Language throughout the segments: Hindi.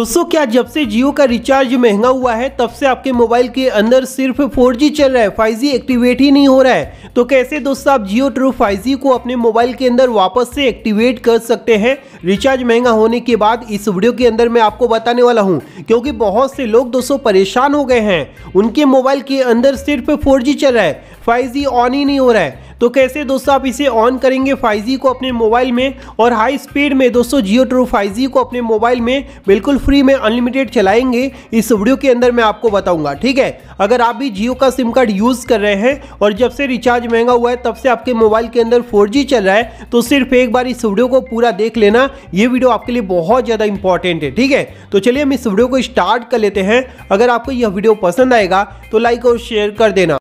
दोस्तों क्या जब से जियो का रिचार्ज महंगा हुआ है तब से आपके मोबाइल के अंदर सिर्फ 4G चल रहा है 5G एक्टिवेट ही नहीं हो रहा है तो कैसे दोस्तों आप जियो ट्रू 5G को अपने मोबाइल के अंदर वापस से एक्टिवेट कर सकते हैं रिचार्ज महंगा होने के बाद इस वीडियो के अंदर मैं आपको बताने वाला हूँ क्योंकि बहुत से लोग दोस्तों परेशान हो गए हैं उनके मोबाइल के अंदर सिर्फ फोर चल रहा है फाइव ऑन ही नहीं हो रहा है तो कैसे दोस्तों आप इसे ऑन करेंगे 5G को अपने मोबाइल में और हाई स्पीड में दोस्तों जियो ट्रू 5G को अपने मोबाइल में बिल्कुल फ्री में अनलिमिटेड चलाएंगे इस वीडियो के अंदर मैं आपको बताऊंगा ठीक है अगर आप भी जियो का सिम कार्ड यूज़ कर रहे हैं और जब से रिचार्ज महंगा हुआ है तब से आपके मोबाइल के अंदर फोर चल रहा है तो सिर्फ एक बार इस वीडियो को पूरा देख लेना ये वीडियो आपके लिए बहुत ज़्यादा इंपॉर्टेंट है ठीक है तो चलिए हम इस वीडियो को स्टार्ट कर लेते हैं अगर आपको यह वीडियो पसंद आएगा तो लाइक और शेयर कर देना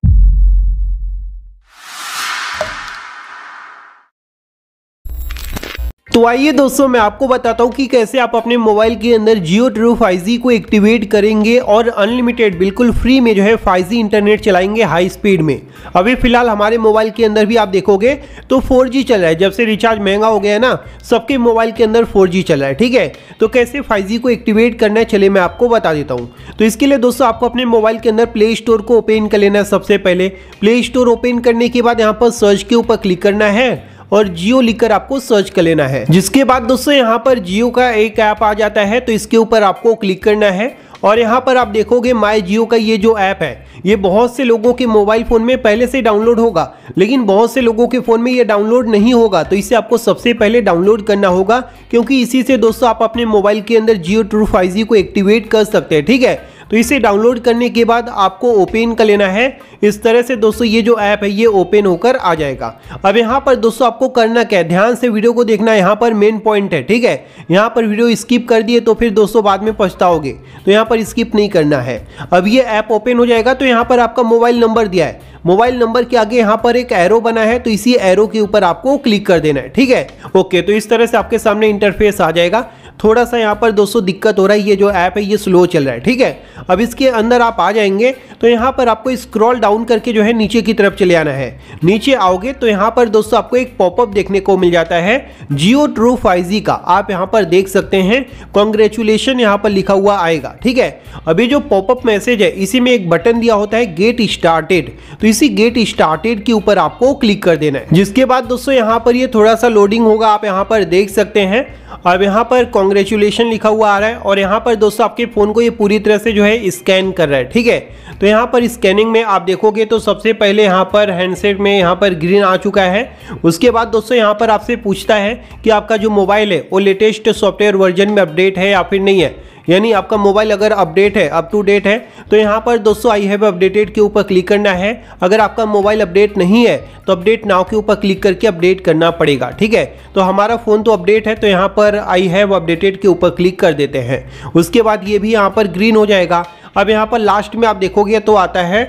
तो आइए दोस्तों मैं आपको बताता हूँ कि कैसे आप अपने मोबाइल के अंदर जियो ट्रू फाइव को एक्टिवेट करेंगे और अनलिमिटेड बिल्कुल फ्री में जो है फाइव इंटरनेट चलाएंगे हाई स्पीड में अभी फिलहाल हमारे मोबाइल के अंदर भी आप देखोगे तो फोर चल रहा है जब से रिचार्ज महंगा हो गया है ना सबके मोबाइल के अंदर फोर चल रहा है ठीक है तो कैसे फाइव को एक्टिवेट करना है चले मैं आपको बता देता हूँ तो इसके लिए दोस्तों आपको अपने मोबाइल के अंदर प्ले स्टोर को ओपन कर लेना है सबसे पहले प्ले स्टोर ओपन करने के बाद यहाँ पर सर्च के ऊपर क्लिक करना है और जियो लिखकर आपको सर्च कर लेना है जिसके बाद दोस्तों यहाँ पर जियो का एक ऐप आ जाता है तो इसके ऊपर आपको क्लिक करना है और यहाँ पर आप देखोगे माई जियो का ये जो ऐप है ये बहुत से लोगों के मोबाइल फ़ोन में पहले से डाउनलोड होगा लेकिन बहुत से लोगों के फ़ोन में ये डाउनलोड नहीं होगा तो इसे आपको सबसे पहले डाउनलोड करना होगा क्योंकि इसी से दोस्तों आप अपने मोबाइल के अंदर जियो ट्रू फाइव को एक्टिवेट कर सकते हैं ठीक है तो इसे डाउनलोड करने के बाद आपको ओपन कर लेना है इस तरह से दोस्तों ये जो ऐप है ये ओपन होकर आ जाएगा अब यहाँ पर दोस्तों आपको करना क्या है ध्यान से वीडियो को देखना यहाँ पर मेन पॉइंट है ठीक है यहाँ पर वीडियो स्किप कर दिए तो फिर दोस्तों बाद में पछताओगे तो यहाँ पर स्किप नहीं करना है अब ये ऐप ओपन हो जाएगा तो यहाँ पर आपका मोबाइल नंबर दिया है मोबाइल नंबर के आगे यहाँ पर एक एरो बना है तो इसी एरो के ऊपर आपको क्लिक कर देना है ठीक है ओके तो इस तरह से आपके सामने इंटरफेस आ जाएगा थोड़ा सा यहाँ पर दोस्तों दिक्कत हो रहा है ये जो ऐप है ये स्लो चल रहा है ठीक है अब इसके अंदर आप आ जाएंगे तो यहाँ पर आपको स्क्रॉल डाउन करके जो है नीचे की तरफ चले आना है नीचे आओगे तो यहाँ पर दोस्तों आपको एक पॉपअप देखने को मिल जाता है जियो ट्रू फाइव का आप यहाँ पर देख सकते हैं कॉन्ग्रेचुलेशन यहाँ पर लिखा हुआ आएगा ठीक है अभी जो पॉपअप मैसेज है इसी में एक बटन दिया होता है गेट स्टार्टेड तो इसी गेट स्टार्टेड के ऊपर आपको क्लिक कर देना है जिसके बाद दोस्तों यहाँ पर ये थोड़ा सा लोडिंग होगा आप यहाँ पर देख सकते हैं अब यहाँ पर कॉन्ग्रेचुलेशन लिखा हुआ आ रहा है और यहाँ पर दोस्तों आपके फ़ोन को ये पूरी तरह से जो है स्कैन कर रहा है ठीक है तो यहाँ पर स्कैनिंग में आप देखोगे तो सबसे पहले यहाँ पर हैंडसेट में यहाँ पर ग्रीन आ चुका है उसके बाद दोस्तों यहाँ पर आपसे पूछता है कि आपका जो मोबाइल है वो लेटेस्ट सॉफ्टवेयर वर्जन में अपडेट है या फिर नहीं है यानी आपका मोबाइल अगर अपडेट है अप टू डेट है तो यहाँ पर दोस्तों आई हैव अपडेटेड के ऊपर क्लिक करना है अगर आपका मोबाइल अपडेट नहीं है तो अपडेट नाव के ऊपर क्लिक करके अपडेट करना पड़ेगा ठीक है तो हमारा फ़ोन तो अपडेट है तो यहाँ पर आई हैव अपडेटेड के ऊपर क्लिक कर देते हैं उसके बाद ये भी यहाँ पर ग्रीन हो जाएगा अब यहाँ पर लास्ट में आप देखोगे तो आता है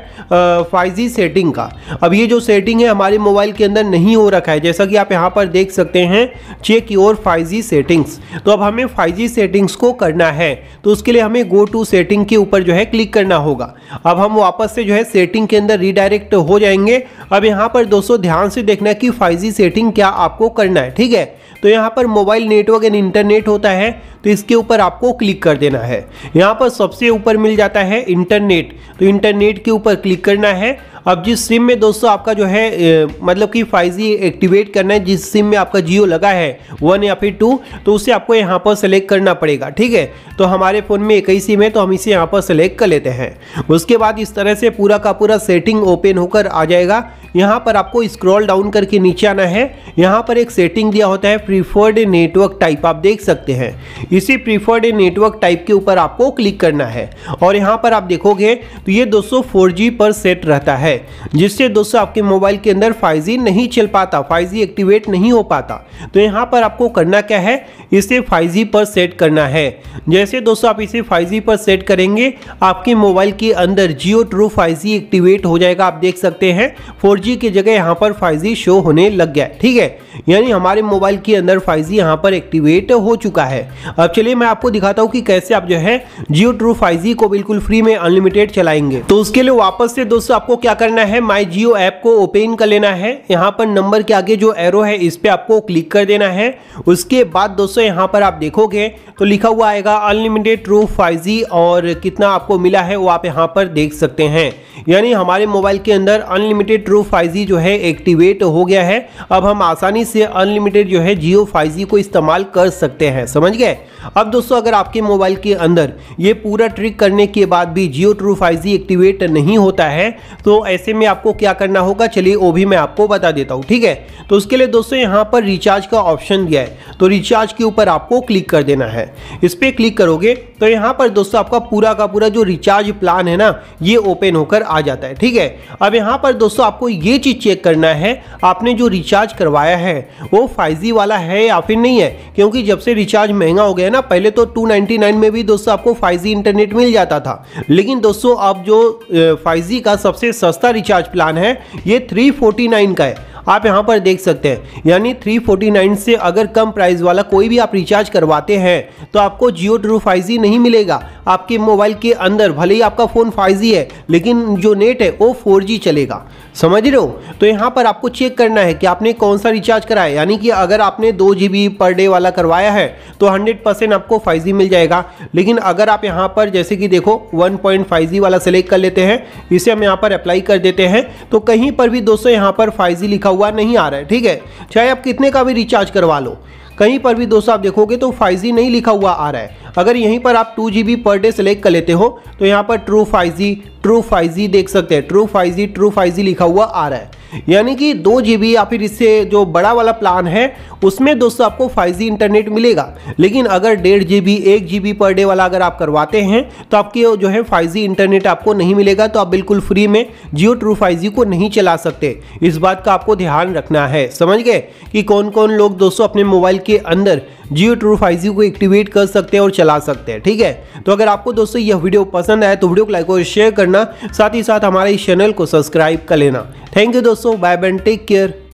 फाइव सेटिंग का अब ये जो सेटिंग है हमारे मोबाइल के अंदर नहीं हो रखा है जैसा कि आप यहाँ पर देख सकते हैं चेक योर फाइव सेटिंग्स तो अब हमें फाइव सेटिंग्स को करना है तो उसके लिए हमें गो टू सेटिंग के ऊपर जो है क्लिक करना होगा अब हम वापस से जो है सेटिंग के अंदर रिडायरेक्ट हो जाएंगे अब यहाँ पर दोस्तों ध्यान से देखना कि फाइव सेटिंग क्या आपको करना है ठीक है तो यहाँ पर मोबाइल नेटवर्क एंड इंटरनेट होता है तो इसके ऊपर आपको क्लिक कर देना है यहाँ पर सबसे ऊपर मिल जाता है इंटरनेट तो इंटरनेट के ऊपर क्लिक करना है अब जिस सिम में दोस्तों आपका जो है ए, मतलब कि फाइव एक्टिवेट करना है जिस सिम में आपका जियो लगा है वन या फिर टू तो उसे आपको यहाँ पर सेलेक्ट करना पड़ेगा ठीक है तो हमारे फ़ोन में एक ही सिम है तो हम इसे यहाँ पर सेलेक्ट कर लेते हैं उसके बाद इस तरह से पूरा का पूरा सेटिंग ओपन होकर आ जाएगा यहाँ पर आपको स्क्रॉल डाउन करके नीचे आना है यहाँ पर एक सेटिंग दिया होता है प्रीफर्ड नेटवर्क टाइप आप देख सकते हैं इसी प्रीफर्ड नेटवर्क टाइप के ऊपर आपको क्लिक करना है और यहाँ पर आप देखोगे तो ये दोस्तों फोर पर सेट रहता है जिससे दोस्तों आपके मोबाइल के अंदर फाइव नहीं चल पाता फाइव एक्टिवेट नहीं हो पाता तो यहाँ पर आपको करना क्या है इसे फाइव पर सेट करना है जैसे दोस्तों आप इसे फाइव पर सेट करेंगे आपके मोबाइल के अंदर जियो ट्रू फाइव एक्टिवेट हो जाएगा आप देख सकते हैं 4G की जगह यहाँ पर 5G शो होने लग गया ठीक है यानी हमारे मोबाइल के अंदर फाइव जी यहाँ पर एक्टिवेट हो चुका है अब चलिए मैं आपको दिखाता हूँ कि कैसे आप जो है जियो ट्रू फाइव जी को बिल्कुल फ्री में अनलिमिटेड चलाएंगे तो उसके लिए वापस से दोस्तों आपको क्या करना है माई जियो ऐप को ओपन कर लेना है यहाँ पर नंबर के आगे जो एरो है इस पर आपको क्लिक कर देना है उसके बाद दोस्तों यहाँ पर आप देखोगे तो लिखा हुआ आएगा अनलिमिटेड ट्रू फाइव और कितना आपको मिला है वो आप यहाँ पर देख सकते हैं यानी हमारे मोबाइल के अंदर अनलिमिटेड ट्रू फाइव जो है एक्टिवेट हो गया है अब हम आसानी से अनलिमिटेड जो है जियो फाइव जी को इस्तेमाल कर सकते हैं समझ गए अब दोस्तों अगर आपके मोबाइल के अंदर ये पूरा ट्रिक करने के बाद भी Jio true five G activate नहीं होता है तो ऐसे में आपको क्या करना होगा चलिए वो भी मैं आपको बता देता हूँ ठीक है तो उसके लिए दोस्तों यहाँ पर रिचार्ज का ऑप्शन दिया है तो रिचार्ज के ऊपर आपको क्लिक कर देना है इस पर क्लिक करोगे तो यहाँ पर दोस्तों आपका पूरा का पूरा जो रिचार्ज प्लान है ना ये ओपन होकर आ जाता है ठीक है अब यहाँ पर दोस्तों आपको ये चीज़ चेक करना है आपने जो रिचार्ज करवाया है वो फाइव वाला है या फिर नहीं है क्योंकि जब से रिचार्ज महंगा हो गया ना पहले तो 299 में भी दोस्तों आपको 5G इंटरनेट मिल जाता था लेकिन दोस्तों अब जो 5G का सबसे सस्ता रिचार्ज प्लान है ये 349 का है आप यहां पर देख सकते हैं यानी 349 से अगर कम प्राइस वाला कोई भी आप रिचार्ज करवाते हैं तो आपको जियो ट्रू फाइव नहीं मिलेगा आपके मोबाइल के अंदर भले ही आपका फ़ोन फाइव है लेकिन जो नेट है वो फोर चलेगा समझ रहे हो तो यहाँ पर आपको चेक करना है कि आपने कौन सा रिचार्ज कराया यानी कि अगर आपने दो जी पर डे वाला करवाया है तो हंड्रेड परसेंट आपको फाइव मिल जाएगा लेकिन अगर आप यहाँ पर जैसे कि देखो वन वाला सेलेक्ट कर लेते हैं इसे हम यहाँ पर अप्लाई कर देते हैं तो कहीं पर भी दोस्तों यहाँ पर फाइव लिखा हुआ नहीं आ रहा है ठीक है चाहे आप कितने का भी रिचार्ज करवा लो कहीं पर भी दोस्तों आप देखोगे तो फाइव नहीं लिखा हुआ आ रहा है अगर यहीं पर आप to ji per day select कर लेते हो तो यहाँ पर ट्रू फाइव ट्रू फाइव देख सकते हैं ट्रू फाइव ट्रू फाइव लिखा हुआ आ रहा है यानी कि दो जी या फिर इससे जो बड़ा वाला प्लान है उसमें दोस्तों आपको फाइव इंटरनेट मिलेगा लेकिन अगर डेढ़ जी बी एक जी पर डे वाला अगर आप करवाते हैं तो आपके जो है फाइव इंटरनेट आपको नहीं मिलेगा तो आप बिल्कुल फ्री में जियो ट्रू फाइव को नहीं चला सकते इस बात का आपको ध्यान रखना है समझ गए कि कौन कौन लोग दोस्तों अपने मोबाइल के अंदर जियो ट्रू फाइव को एक्टिवेट कर सकते हैं और चला सकते हैं ठीक है तो अगर आपको दोस्तों यह वीडियो पसंद आए तो वीडियो को लाइक और शेयर करना साथ ही साथ हमारे इस चैनल को सब्सक्राइब कर लेना थैंक यू दोस्तों बाय बैन टेक केयर